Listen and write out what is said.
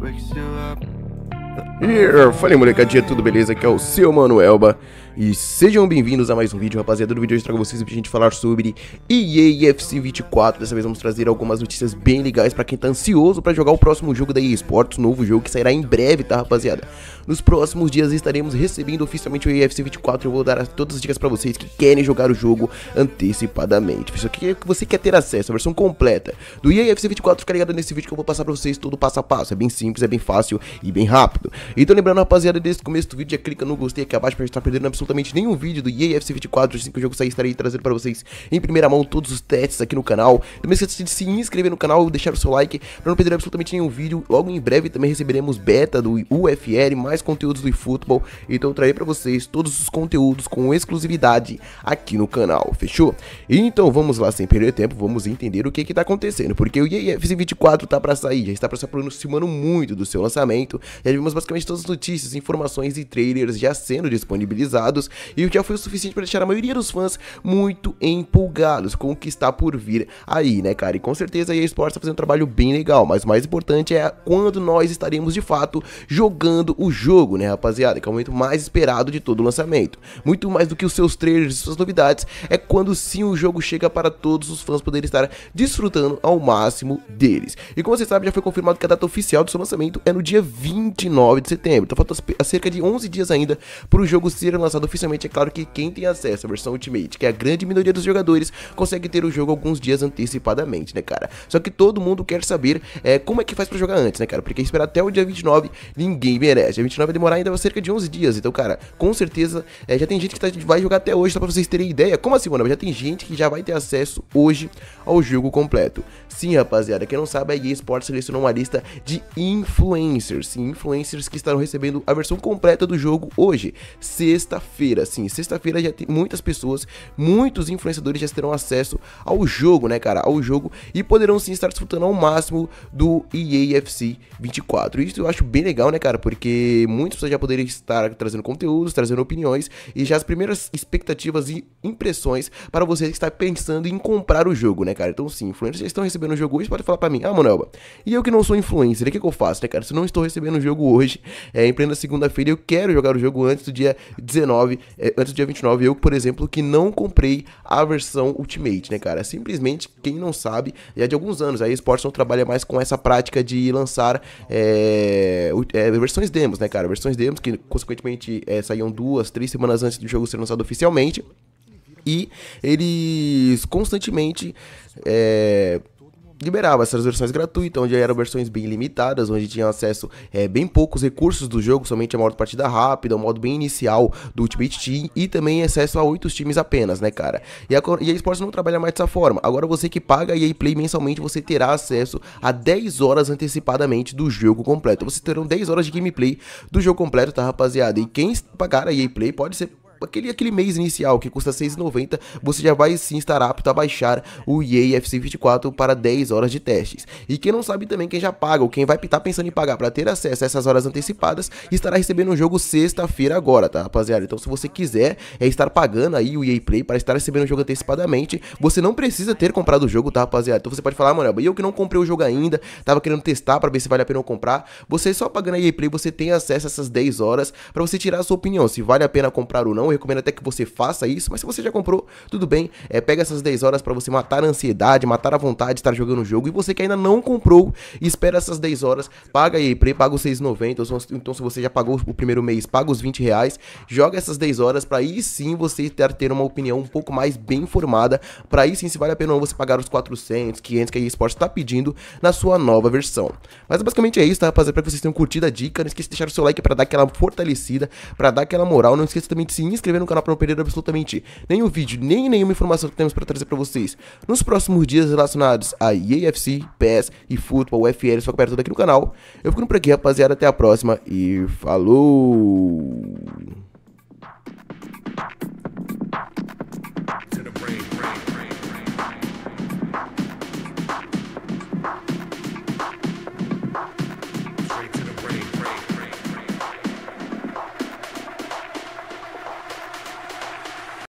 wakes you up Yeah. Fala aí, molecadinha, tudo beleza? Aqui é o seu Manuelba e sejam bem-vindos a mais um vídeo, rapaziada. No vídeo de hoje trago vocês pra gente falar sobre EA FC 24. Dessa vez vamos trazer algumas notícias bem legais pra quem tá ansioso pra jogar o próximo jogo da EA Sports, novo jogo que sairá em breve, tá, rapaziada? Nos próximos dias estaremos recebendo oficialmente o EA FC 24 eu vou dar todas as dicas pra vocês que querem jogar o jogo antecipadamente. Isso aqui é que você quer ter acesso, à versão completa do EA FC 24, fica ligado nesse vídeo que eu vou passar pra vocês todo passo a passo. É bem simples, é bem fácil e bem rápido rápido. Então lembrando, rapaziada, desde o começo do vídeo, já é clica no gostei aqui abaixo pra gente estar perdendo absolutamente nenhum vídeo do EAFC 24, assim que o jogo sair, estarei trazendo pra vocês em primeira mão todos os testes aqui no canal. Também esqueça de se inscrever no canal, deixar o seu like pra não perder absolutamente nenhum vídeo. Logo em breve também receberemos beta do UFL, mais conteúdos do eFootball. Então eu trarei pra vocês todos os conteúdos com exclusividade aqui no canal, fechou? Então vamos lá, sem perder tempo, vamos entender o que que tá acontecendo, porque o EAFC 24 tá pra sair, já está aproximando muito do seu lançamento, já tivemos temos basicamente todas as notícias, informações e trailers já sendo disponibilizados, e o que já foi o suficiente para deixar a maioria dos fãs muito empolgados com o que está por vir aí, né, cara? E com certeza a EA Sports está fazendo um trabalho bem legal, mas o mais importante é quando nós estaremos de fato jogando o jogo, né, rapaziada? Que é o momento mais esperado de todo o lançamento. Muito mais do que os seus trailers e suas novidades, é quando sim o jogo chega para todos os fãs poderem estar desfrutando ao máximo deles. E como vocês sabem, já foi confirmado que a data oficial do seu lançamento é no dia 29 9 de setembro. Então falta cerca de 11 dias ainda para o jogo ser lançado oficialmente. É claro que quem tem acesso à versão Ultimate, que é a grande minoria dos jogadores, consegue ter o jogo alguns dias antecipadamente, né, cara? Só que todo mundo quer saber é, como é que faz para jogar antes, né, cara? Porque esperar até o dia 29 ninguém merece. Dia 29 vai demorar ainda cerca de 11 dias. Então, cara, com certeza é, já tem gente que tá, vai jogar até hoje, só para vocês terem ideia. Como assim, mano? Já tem gente que já vai ter acesso hoje ao jogo completo. Sim, rapaziada, quem não sabe, a EA Sports selecionou uma lista de influencers. Sim, influencers que estarão recebendo a versão completa do jogo hoje, sexta-feira. Sim, sexta-feira já tem muitas pessoas, muitos influenciadores já terão acesso ao jogo, né, cara? Ao jogo e poderão sim estar disputando ao máximo do EAFC 24. Isso eu acho bem legal, né, cara? Porque muitas pessoas já poderiam estar trazendo conteúdos, trazendo opiniões e já as primeiras expectativas e impressões para você que está pensando em comprar o jogo, né, cara? Então, sim, influencers já estão recebendo o jogo hoje, pode falar para mim, ah, Manuelba, e eu que não sou influencer, o que, que eu faço, né, cara? Se eu não estou recebendo o jogo hoje, hoje. É, em plena segunda-feira, eu quero jogar o jogo antes do dia 19, é, antes do dia 29. Eu, por exemplo, que não comprei a versão Ultimate, né, cara? Simplesmente, quem não sabe, já é de alguns anos, a eSports não trabalha mais com essa prática de lançar é, é, versões demos, né, cara? Versões demos que, consequentemente, é, saíam duas, três semanas antes do jogo ser lançado oficialmente. E eles constantemente é, liberava essas versões gratuitas, onde eram versões bem limitadas, onde tinha acesso é, bem poucos recursos do jogo, somente a modo partida rápida, o modo bem inicial do Ultimate Team e também acesso a oito times apenas, né, cara? E a, e a Esports não trabalha mais dessa forma. Agora você que paga a EA Play mensalmente, você terá acesso a 10 horas antecipadamente do jogo completo. Você terão 10 horas de gameplay do jogo completo, tá, rapaziada? E quem pagar a EA Play pode ser aquele, aquele mês inicial que custa 6,90, você já vai sim estar apto a baixar o EA FC 24 para 10 horas de testes. E quem não sabe também, quem já paga ou quem vai estar pensando em pagar para ter acesso a essas horas antecipadas, estará recebendo o um jogo sexta-feira agora, tá rapaziada? Então se você quiser é estar pagando aí o EA Play para estar recebendo o jogo antecipadamente, você não precisa ter comprado o jogo, tá rapaziada? Então você pode falar, ah, mano, eu que não comprei o jogo ainda, tava querendo testar para ver se vale a pena eu comprar. Você só pagando a EA Play, você tem acesso a essas 10 horas para você tirar a sua opinião, se vale a pena comprar ou não recomendo até que você faça isso, mas se você já comprou, tudo bem, é, pega essas 10 horas para você matar a ansiedade, matar a vontade de estar jogando o jogo, e você que ainda não comprou, espera essas 10 horas, paga aí, paga os 6,90, então se você já pagou o primeiro mês, paga os 20 reais, joga essas 10 horas para aí sim você ter, ter uma opinião um pouco mais bem formada, para aí sim se vale a pena ou não você pagar os 400, 500 que a eSports está pedindo na sua nova versão. Mas basicamente é isso, tá, rapaziada? Espero que vocês tenham curtido a dica, não esqueça de deixar o seu like para dar aquela fortalecida, para dar aquela moral, não esqueça também de se inscrever inscrever no canal para não perder absolutamente nenhum vídeo, nem nenhuma informação que temos para trazer para vocês nos próximos dias relacionados a EAFC, PS e Futebol UFL, só que tudo aqui no canal. Eu fico por aqui, rapaziada, até a próxima e falou!